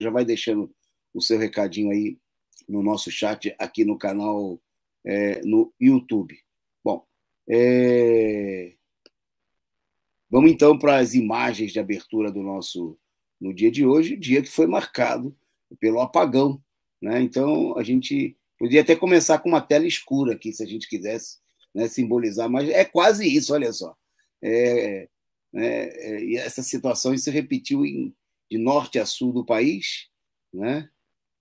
já vai deixando o seu recadinho aí no nosso chat aqui no canal é, no YouTube. Bom, é... vamos então para as imagens de abertura do nosso no dia de hoje, dia que foi marcado pelo apagão, né? Então a gente podia até começar com uma tela escura aqui, se a gente quisesse, né, simbolizar, mas é quase isso, olha só. É, né, é e essa situação se repetiu em de norte a sul do país, né?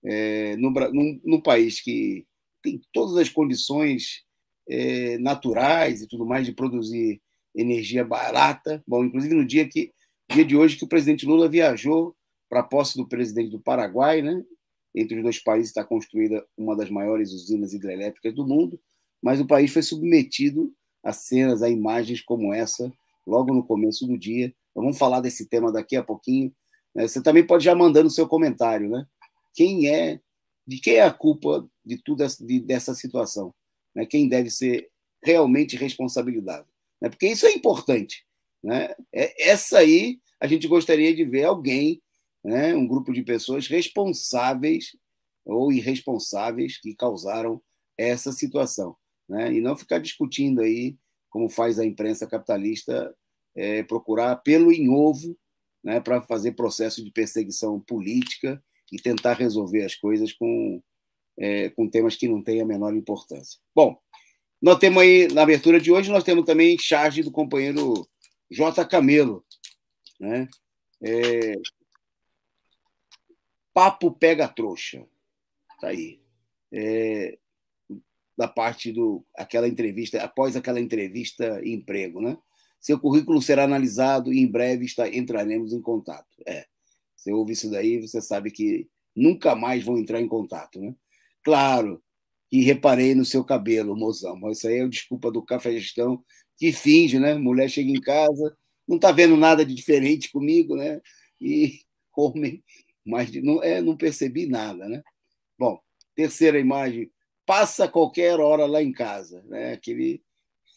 É, num, num, num, país que tem todas as condições é, naturais e tudo mais de produzir energia barata. Bom, inclusive no dia que dia de hoje que o presidente Lula viajou para a posse do presidente do Paraguai, né? Entre os dois países está construída uma das maiores usinas hidrelétricas do mundo, mas o país foi submetido a cenas, a imagens como essa, logo no começo do dia. Então, vamos falar desse tema daqui a pouquinho, né? Você também pode já mandando seu comentário, né? Quem é, de quem é a culpa de tudo de, dessa situação? Né? Quem deve ser realmente responsabilizado Né? Porque isso é importante, né? É, essa aí a gente gostaria de ver alguém, né? Um grupo de pessoas responsáveis ou irresponsáveis que causaram essa situação, né? E não ficar discutindo aí como faz a imprensa capitalista, é, procurar pelo em ovo né, para fazer processo de perseguição política e tentar resolver as coisas com, é, com temas que não têm a menor importância. Bom, nós temos aí, na abertura de hoje, nós temos também charge do companheiro J. Camelo. Né? É... Papo pega trouxa. Está aí. É... Da parte do aquela entrevista, após aquela entrevista emprego, né? Seu currículo será analisado e em breve está, entraremos em contato. É, você ouve isso daí, você sabe que nunca mais vão entrar em contato, né? Claro, e reparei no seu cabelo, mozão, mas isso aí é desculpa do café gestão que finge, né? Mulher chega em casa, não tá vendo nada de diferente comigo, né? E homem, mas não, é, não percebi nada, né? Bom, terceira imagem, passa qualquer hora lá em casa, né? Aquele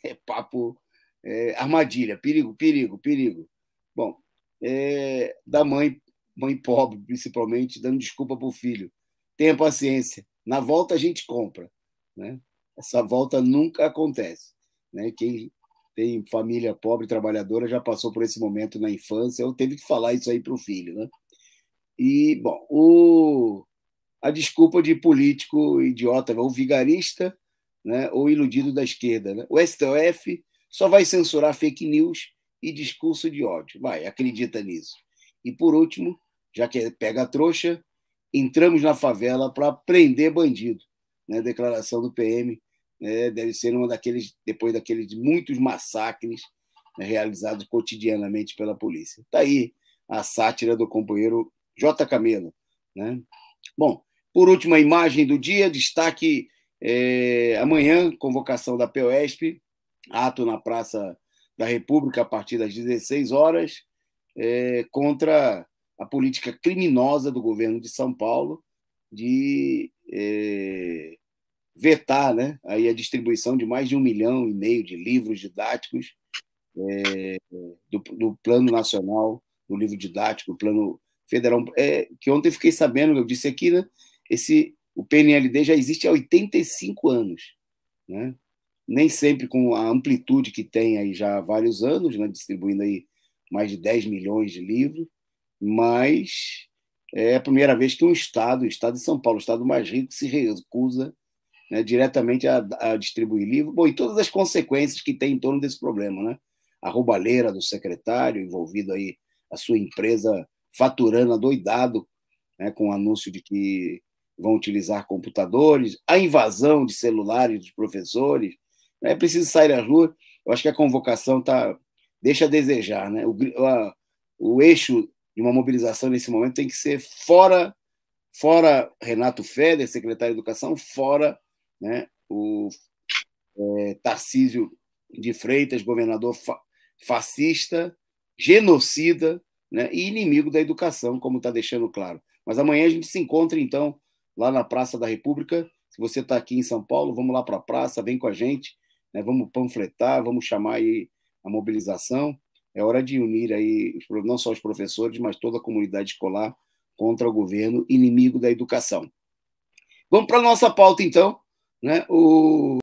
é papo é, armadilha, perigo, perigo, perigo. Bom, é, da mãe, mãe pobre, principalmente, dando desculpa para o filho. Tenha paciência, na volta a gente compra. Né? Essa volta nunca acontece. Né? Quem tem família pobre, trabalhadora, já passou por esse momento na infância, eu teve que falar isso aí para o filho. Né? E, bom, o, a desculpa de político idiota, ou vigarista, né, ou iludido da esquerda. Né? O STF só vai censurar fake news e discurso de ódio. Vai, acredita nisso. E por último, já que é pega a trouxa, entramos na favela para prender bandido. Né? Declaração do PM né? deve ser uma daqueles, depois daqueles muitos massacres né? realizados cotidianamente pela polícia. Está aí a sátira do companheiro J. Camelo. Né? Bom, por último, a imagem do dia, destaque é, amanhã, convocação da POSP, ato na Praça da República a partir das 16 horas é, contra a política criminosa do governo de São Paulo de é, vetar né, aí a distribuição de mais de um milhão e meio de livros didáticos é, do, do, Plano Nacional, do livro didático, do Plano Federal, é, que ontem fiquei sabendo, eu disse aqui, né, esse, o PNLD já existe há 85 anos. Né? nem sempre com a amplitude que tem aí já há vários anos, né, distribuindo aí mais de 10 milhões de livros, mas é a primeira vez que um Estado, o Estado de São Paulo, o Estado mais rico, se recusa né, diretamente a, a, distribuir livro, bom, e todas as consequências que tem em torno desse problema, né? A roubalheira do secretário envolvido aí, a sua empresa faturando adoidado né, com o anúncio de que vão utilizar computadores, a invasão de celulares dos professores, é preciso sair à rua. Eu acho que a convocação tá, deixa a desejar. Né? O, a, o eixo de uma mobilização nesse momento tem que ser fora, fora Renato Feder, secretário de Educação, fora né, o é, Tarcísio de Freitas, governador fa fascista, genocida né, e inimigo da educação, como está deixando claro. Mas amanhã a gente se encontra, então, lá na Praça da República. Se você está aqui em São Paulo, vamos lá para a praça, vem com a gente né? vamos panfletar, vamos chamar aí a mobilização. É hora de unir aí não só os professores, mas toda a comunidade escolar contra o governo inimigo da educação. Vamos para a nossa pauta, então. Né? O...